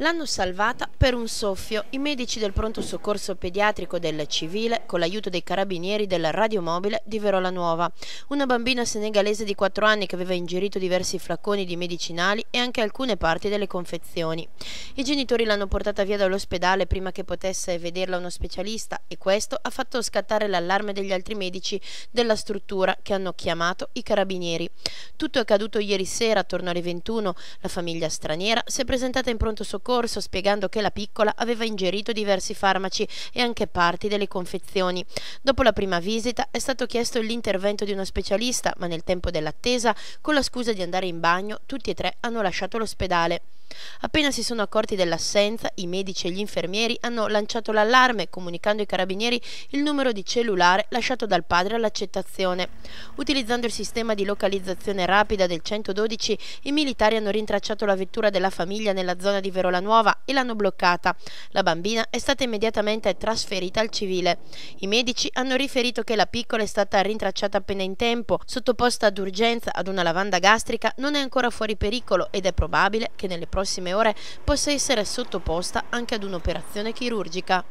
L'hanno salvata per un soffio i medici del pronto soccorso pediatrico del Civile con l'aiuto dei carabinieri del radiomobile di Verola Nuova. Una bambina senegalese di 4 anni che aveva ingerito diversi flaconi di medicinali e anche alcune parti delle confezioni. I genitori l'hanno portata via dall'ospedale prima che potesse vederla uno specialista e questo ha fatto scattare l'allarme degli altri medici della struttura che hanno chiamato i carabinieri. Tutto è accaduto ieri sera attorno alle 21. La famiglia straniera si è presentata in pronto soccorso soccorso spiegando che la piccola aveva ingerito diversi farmaci e anche parti delle confezioni. Dopo la prima visita è stato chiesto l'intervento di uno specialista, ma nel tempo dell'attesa, con la scusa di andare in bagno, tutti e tre hanno lasciato l'ospedale. Appena si sono accorti dell'assenza, i medici e gli infermieri hanno lanciato l'allarme comunicando ai carabinieri il numero di cellulare lasciato dal padre all'accettazione. Utilizzando il sistema di localizzazione rapida del 112, i militari hanno rintracciato la vettura della famiglia nella zona di Verolano scuola nuova e l'hanno bloccata. La bambina è stata immediatamente trasferita al civile. I medici hanno riferito che la piccola è stata rintracciata appena in tempo, sottoposta ad urgenza ad una lavanda gastrica, non è ancora fuori pericolo ed è probabile che nelle prossime ore possa essere sottoposta anche ad un'operazione chirurgica.